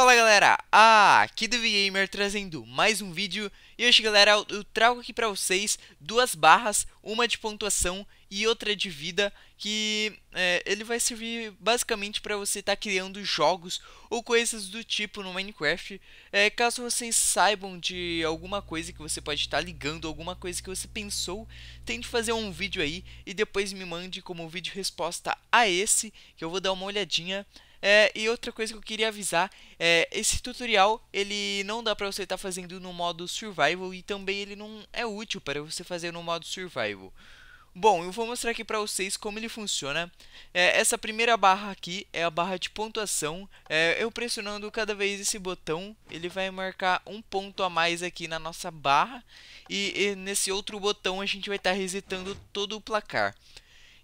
Fala galera, ah, aqui do Gamer trazendo mais um vídeo e hoje galera eu trago aqui pra vocês duas barras, uma de pontuação e outra de vida que é, ele vai servir basicamente para você estar tá criando jogos ou coisas do tipo no Minecraft é, caso vocês saibam de alguma coisa que você pode estar tá ligando, alguma coisa que você pensou, tente fazer um vídeo aí e depois me mande como vídeo resposta a esse que eu vou dar uma olhadinha é, e outra coisa que eu queria avisar, é, esse tutorial ele não dá para você estar tá fazendo no modo survival e também ele não é útil para você fazer no modo survival. Bom, eu vou mostrar aqui para vocês como ele funciona. É, essa primeira barra aqui é a barra de pontuação. É, eu pressionando cada vez esse botão, ele vai marcar um ponto a mais aqui na nossa barra. E, e nesse outro botão a gente vai estar tá resetando todo o placar.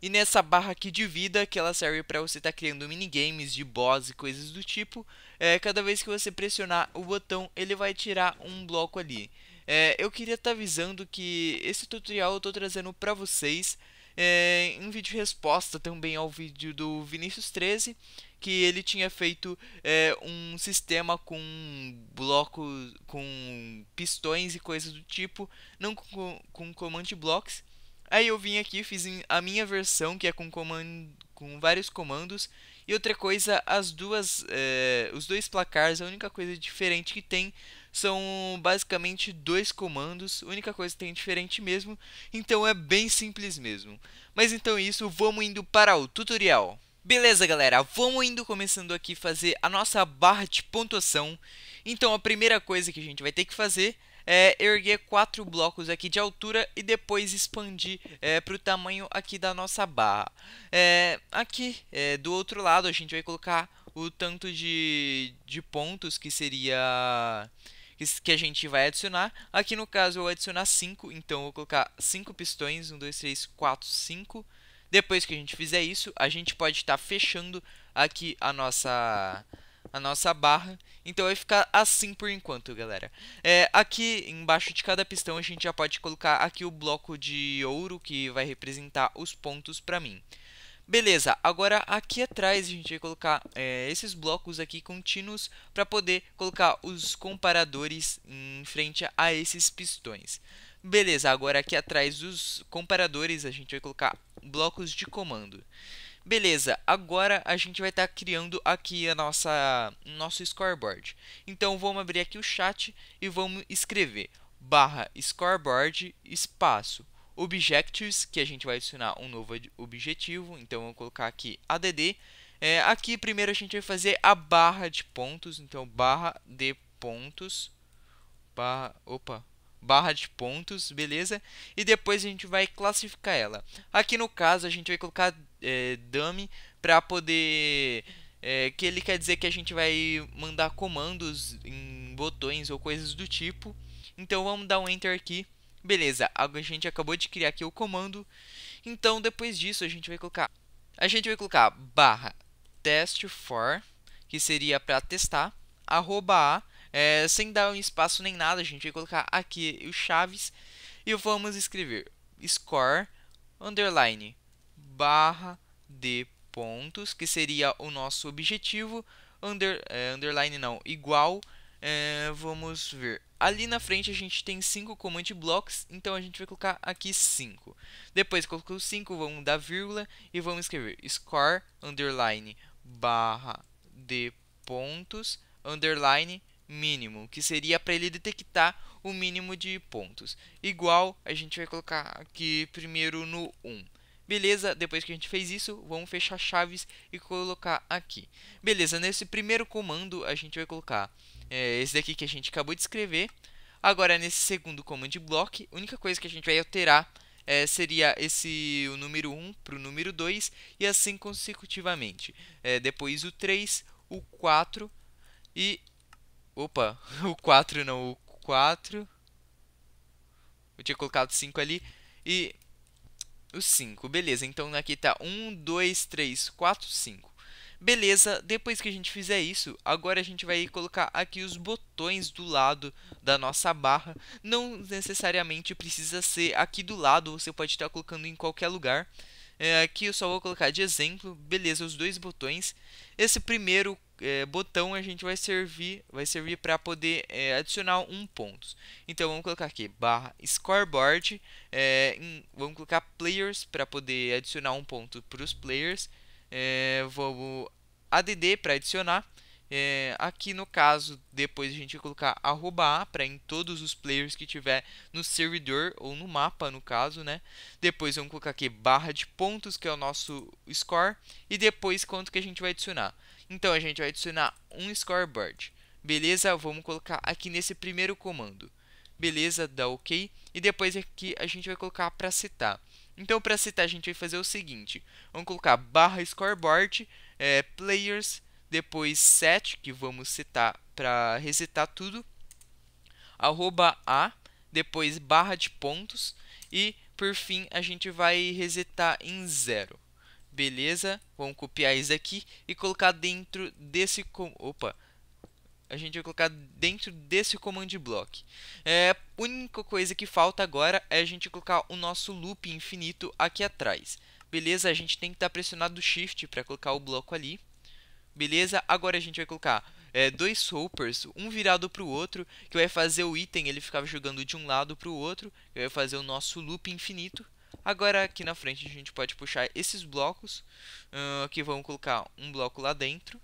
E nessa barra aqui de vida, que ela serve para você estar tá criando minigames de boss e coisas do tipo, é, cada vez que você pressionar o botão, ele vai tirar um bloco ali. É, eu queria estar tá avisando que esse tutorial eu estou trazendo para vocês é, um vídeo resposta também ao vídeo do Vinícius 13 que ele tinha feito é, um sistema com blocos com pistões e coisas do tipo não com, com command blocks Aí eu vim aqui, fiz a minha versão, que é com, comando, com vários comandos. E outra coisa, as duas, é, os dois placares, a única coisa diferente que tem são basicamente dois comandos, a única coisa que tem diferente mesmo, então é bem simples mesmo. Mas então é isso, vamos indo para o tutorial. Beleza galera, vamos indo começando aqui fazer a nossa barra de pontuação. Então a primeira coisa que a gente vai ter que fazer é, erguer quatro blocos aqui de altura e depois expandir é, para o tamanho aqui da nossa barra. É, aqui é, do outro lado a gente vai colocar o tanto de, de pontos que seria que a gente vai adicionar. Aqui no caso eu vou adicionar 5, então vou colocar 5 pistões, 1, 2, 3, 4, 5. Depois que a gente fizer isso, a gente pode estar tá fechando aqui a nossa, a nossa barra então vai ficar assim por enquanto, galera. É, aqui embaixo de cada pistão a gente já pode colocar aqui o bloco de ouro que vai representar os pontos para mim. Beleza, agora aqui atrás a gente vai colocar é, esses blocos aqui contínuos para poder colocar os comparadores em frente a esses pistões. Beleza, agora aqui atrás dos comparadores a gente vai colocar blocos de comando. Beleza, agora a gente vai estar tá criando aqui a nossa nosso scoreboard. Então vamos abrir aqui o chat e vamos escrever barra scoreboard espaço objectives, que a gente vai adicionar um novo objetivo, então vou colocar aqui add. É, aqui primeiro a gente vai fazer a barra de pontos, então barra de pontos, barra, opa, barra de pontos, beleza? E depois a gente vai classificar ela. Aqui no caso a gente vai colocar é, dummy para poder é, que ele quer dizer que a gente vai mandar comandos em botões ou coisas do tipo. Então vamos dar um enter aqui. Beleza, a gente acabou de criar aqui o comando. Então depois disso a gente vai colocar a gente vai colocar barra test for que seria para testar arroba a é, sem dar um espaço nem nada. A gente vai colocar aqui os chaves e vamos escrever score underline barra de pontos, que seria o nosso objetivo, under, é, underline não, igual, é, vamos ver. Ali na frente a gente tem 5 command blocks, então a gente vai colocar aqui 5. Depois colocou 5, vamos dar vírgula e vamos escrever score, underline, barra de pontos, underline, mínimo, que seria para ele detectar o mínimo de pontos. Igual, a gente vai colocar aqui primeiro no 1. Beleza, depois que a gente fez isso, vamos fechar chaves e colocar aqui. Beleza, nesse primeiro comando a gente vai colocar é, esse daqui que a gente acabou de escrever. Agora nesse segundo comando de block, a única coisa que a gente vai alterar é, seria esse o número 1 para o número 2 e assim consecutivamente. É, depois o 3, o 4 e... Opa, o 4 não, o 4... Eu tinha colocado 5 ali e o 5. Beleza, então aqui está 1, 2, 3, 4, 5. Beleza, depois que a gente fizer isso, agora a gente vai colocar aqui os botões do lado da nossa barra. Não necessariamente precisa ser aqui do lado, você pode estar colocando em qualquer lugar. É, aqui eu só vou colocar de exemplo, beleza, os dois botões. Esse primeiro é, botão a gente vai servir vai servir para poder é, adicionar um ponto então vamos colocar aqui barra scoreboard é, em, vamos colocar players para poder adicionar um ponto para os players é, vamos add para adicionar é, aqui no caso depois a gente vai colocar arroba a para em todos os players que tiver no servidor ou no mapa no caso né depois vamos colocar aqui barra de pontos que é o nosso score e depois quanto que a gente vai adicionar então a gente vai adicionar um scoreboard. Beleza? Vamos colocar aqui nesse primeiro comando. Beleza, dá OK. E depois aqui a gente vai colocar para citar. Então para citar a gente vai fazer o seguinte. Vamos colocar barra scoreboard, é, players, depois set, que vamos citar para resetar tudo. Arroba A, depois barra de pontos. E por fim a gente vai resetar em zero. Beleza, vamos copiar isso aqui e colocar dentro desse... Com... Opa, a gente vai colocar dentro desse command block. É, a única coisa que falta agora é a gente colocar o nosso loop infinito aqui atrás. Beleza, a gente tem que estar tá pressionado shift para colocar o bloco ali. Beleza, agora a gente vai colocar é, dois hoppers, um virado para o outro, que vai fazer o item ele ficar jogando de um lado para o outro, que vai fazer o nosso loop infinito. Agora aqui na frente a gente pode puxar esses blocos, uh, que vão colocar um bloco lá dentro,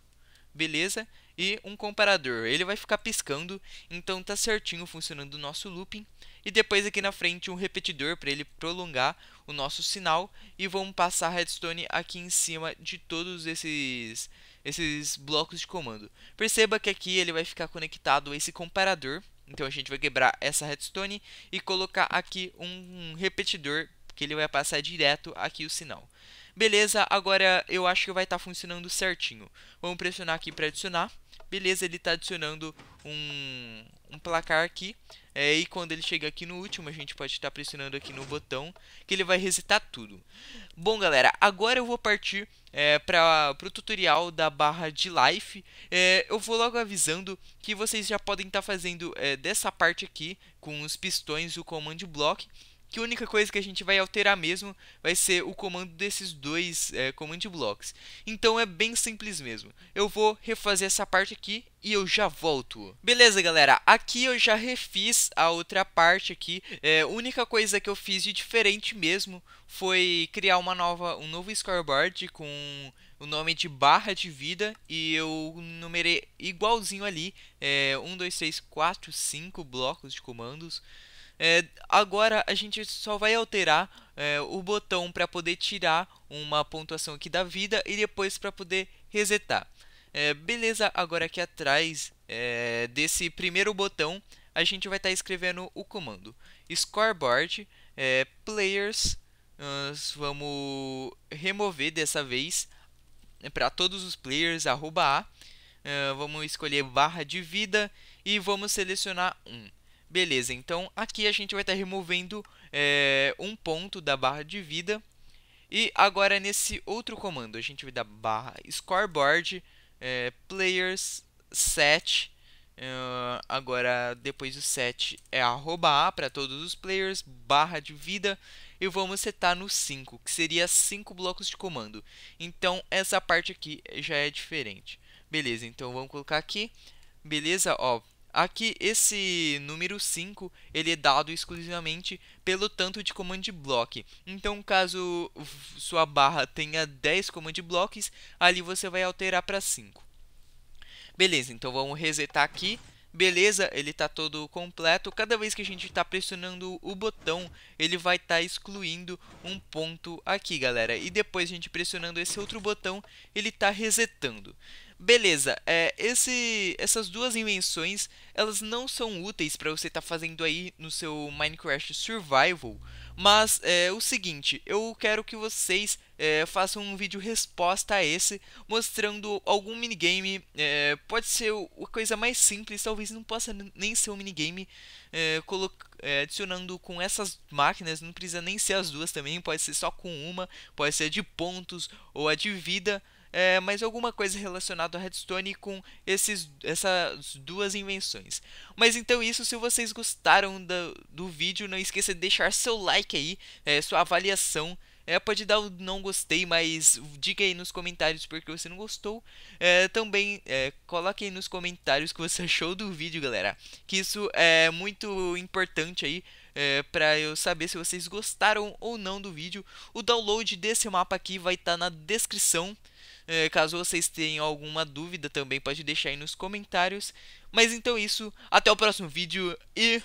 beleza? E um comparador, ele vai ficar piscando, então tá certinho funcionando o nosso looping. E depois aqui na frente um repetidor para ele prolongar o nosso sinal e vamos passar redstone aqui em cima de todos esses esses blocos de comando. Perceba que aqui ele vai ficar conectado a esse comparador, então a gente vai quebrar essa redstone e colocar aqui um repetidor que ele vai passar direto aqui o sinal. Beleza, agora eu acho que vai estar tá funcionando certinho. Vamos pressionar aqui para adicionar. Beleza, ele está adicionando um, um, placar aqui. É, e quando ele chega aqui no último, a gente pode estar tá pressionando aqui no botão, que ele vai resetar tudo. Bom, galera, agora eu vou partir é, para o tutorial da barra de life. É, eu vou logo avisando que vocês já podem estar tá fazendo é, dessa parte aqui, com os pistões, e o command block que a única coisa que a gente vai alterar mesmo vai ser o comando desses dois é, eh, command blocks. Então é bem simples mesmo. Eu vou refazer essa parte aqui e eu já volto. Beleza, galera. Aqui eu já refiz a outra parte aqui. É, a única coisa que eu fiz de diferente mesmo foi criar uma nova, um novo scoreboard com o nome de barra de vida e eu numerei igualzinho ali, é, 1, 2, 3, 4, 5 blocos de comandos. É, agora a gente só vai alterar é, o botão para poder tirar uma pontuação aqui da vida e depois para poder resetar. É, beleza, agora aqui atrás é, desse primeiro botão a gente vai estar tá escrevendo o comando scoreboard é, players. Nós vamos remover dessa vez é, para todos os players arroba a. vamos escolher barra de vida e vamos selecionar um. Beleza, então aqui a gente vai estar tá removendo é, um ponto da barra de vida. E agora nesse outro comando, a gente vai dar barra scoreboard, é, players, set. Uh, agora depois do set é arroba A para todos os players, barra de vida. E vamos setar no 5, que seria 5 blocos de comando. Então essa parte aqui já é diferente. Beleza, então vamos colocar aqui. Beleza, ó, Aqui esse número 5 ele é dado exclusivamente pelo tanto de command block. Então, caso sua barra tenha 10 command blocks, ali você vai alterar para 5. Beleza, então vamos resetar aqui. Beleza, ele está todo completo. Cada vez que a gente está pressionando o botão, ele vai estar tá excluindo um ponto aqui, galera. E depois a gente pressionando esse outro botão, ele está resetando. Beleza, é, esse, essas duas invenções elas não são úteis para você estar tá fazendo aí no seu Minecraft Survival, mas é o seguinte, eu quero que vocês é, façam um vídeo resposta a esse, mostrando algum minigame, é, pode ser a coisa mais simples, talvez não possa nem ser um minigame, é, é, adicionando com essas máquinas, não precisa nem ser as duas também, pode ser só com uma, pode ser de pontos ou a de vida, é, mas alguma coisa relacionada a Redstone com esses, essas duas invenções. Mas então isso, se vocês gostaram do, do vídeo, não esqueça de deixar seu like aí, é, sua avaliação. É, pode dar o um não gostei, mas diga aí nos comentários porque você não gostou. É, também é, coloque aí nos comentários o que você achou do vídeo, galera. Que isso é muito importante aí é, para eu saber se vocês gostaram ou não do vídeo. O download desse mapa aqui vai estar tá na descrição. É, caso vocês tenham alguma dúvida também, pode deixar aí nos comentários. Mas então é isso, até o próximo vídeo e